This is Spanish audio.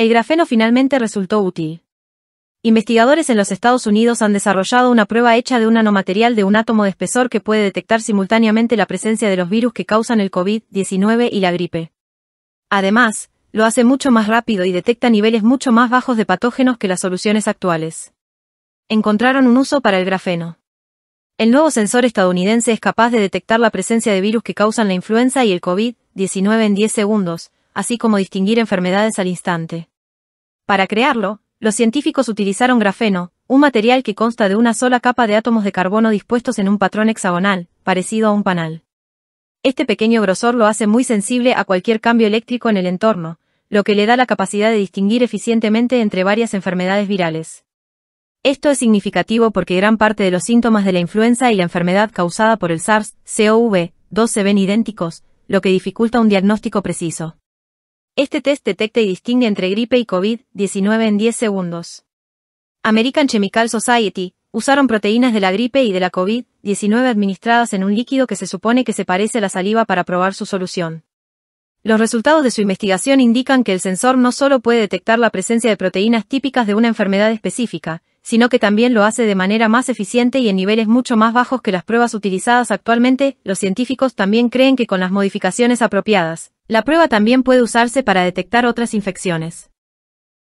El grafeno finalmente resultó útil. Investigadores en los Estados Unidos han desarrollado una prueba hecha de un nanomaterial de un átomo de espesor que puede detectar simultáneamente la presencia de los virus que causan el COVID-19 y la gripe. Además, lo hace mucho más rápido y detecta niveles mucho más bajos de patógenos que las soluciones actuales. Encontraron un uso para el grafeno. El nuevo sensor estadounidense es capaz de detectar la presencia de virus que causan la influenza y el COVID-19 en 10 segundos, así como distinguir enfermedades al instante. Para crearlo, los científicos utilizaron grafeno, un material que consta de una sola capa de átomos de carbono dispuestos en un patrón hexagonal, parecido a un panal. Este pequeño grosor lo hace muy sensible a cualquier cambio eléctrico en el entorno, lo que le da la capacidad de distinguir eficientemente entre varias enfermedades virales. Esto es significativo porque gran parte de los síntomas de la influenza y la enfermedad causada por el SARS-CoV-2 se ven idénticos, lo que dificulta un diagnóstico preciso. Este test detecta y distingue entre gripe y COVID-19 en 10 segundos. American Chemical Society usaron proteínas de la gripe y de la COVID-19 administradas en un líquido que se supone que se parece a la saliva para probar su solución. Los resultados de su investigación indican que el sensor no solo puede detectar la presencia de proteínas típicas de una enfermedad específica, sino que también lo hace de manera más eficiente y en niveles mucho más bajos que las pruebas utilizadas actualmente. Los científicos también creen que con las modificaciones apropiadas, la prueba también puede usarse para detectar otras infecciones.